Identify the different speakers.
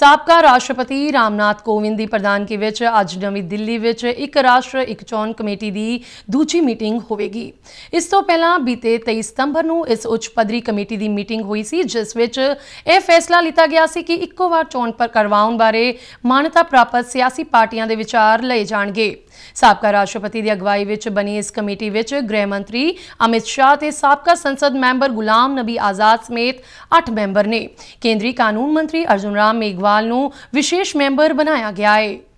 Speaker 1: ਸਾਬਕਾ ਰਾਸ਼ਟਰਪਤੀ ਰਾਮਨਾਥ ਕੋਵਿੰਦ ਦੀ ਪ੍ਰਧਾਨਗੀ ਵਿੱਚ ਅੱਜ ਨਵੀਂ ਦਿੱਲੀ ਵਿੱਚ ਇੱਕ ਰਾਸ਼ਟਰ ਇੱਕ ਚੋਣ ਕਮੇਟੀ ਦੀ ਦੂਜੀ ਮੀਟਿੰਗ ਹੋਵੇਗੀ ਇਸ ਤੋਂ ਪਹਿਲਾਂ ਬੀਤੇ 23 ਸਤੰਬਰ ਨੂੰ ਇਸ ਉੱਚ ਪੱਧਰੀ ਕਮੇਟੀ ਦੀ ਮੀਟਿੰਗ ਹੋਈ ਸੀ ਜਿਸ ਵਿੱਚ ਇਹ ਫੈਸਲਾ ਲਿਤਾ ਗਿਆ ਸੀ ਕਿ ਇੱਕੋ ਵਾਰ ਚੋਣ ਪਰ ਕਰਵਾਉਣ ਬਾਰੇ ਮਾਨਤਾ ਪ੍ਰਾਪਤ ਸਿਆਸੀ ਪਾਰਟੀਆਂ ਦੇ ਵਿਚਾਰ ਲਏ ਜਾਣਗੇ ਸਾਬਕਾ ਰਾਸ਼ਟਰਪਤੀ ਦੀ ਅਗਵਾਈ ਵਿੱਚ ਬਣੀ ਇਸ ਕਮੇਟੀ ਵਿੱਚ ਗ੍ਰਹਿ ਮੰਤਰੀ ਅਮਿਤ ਸ਼ਾਹ ਤੇ ਸਾਬਕਾ ਸੰਸਦ ਮੈਂਬਰ ਗੁਲਾਮ ਨਬੀ ਆਜ਼ਾਦ ਸਮੇਤ 8 ਮੈਂਬਰ ਨੇ ਕੇਂਦਰੀ ਕਾਨੂੰਨ ਮੰਤਰੀ ਅਰਜੁਨ ਰਾਮ ਮੇਗਵਾ अग्रवाल विशेष मैंबर बनाया गया है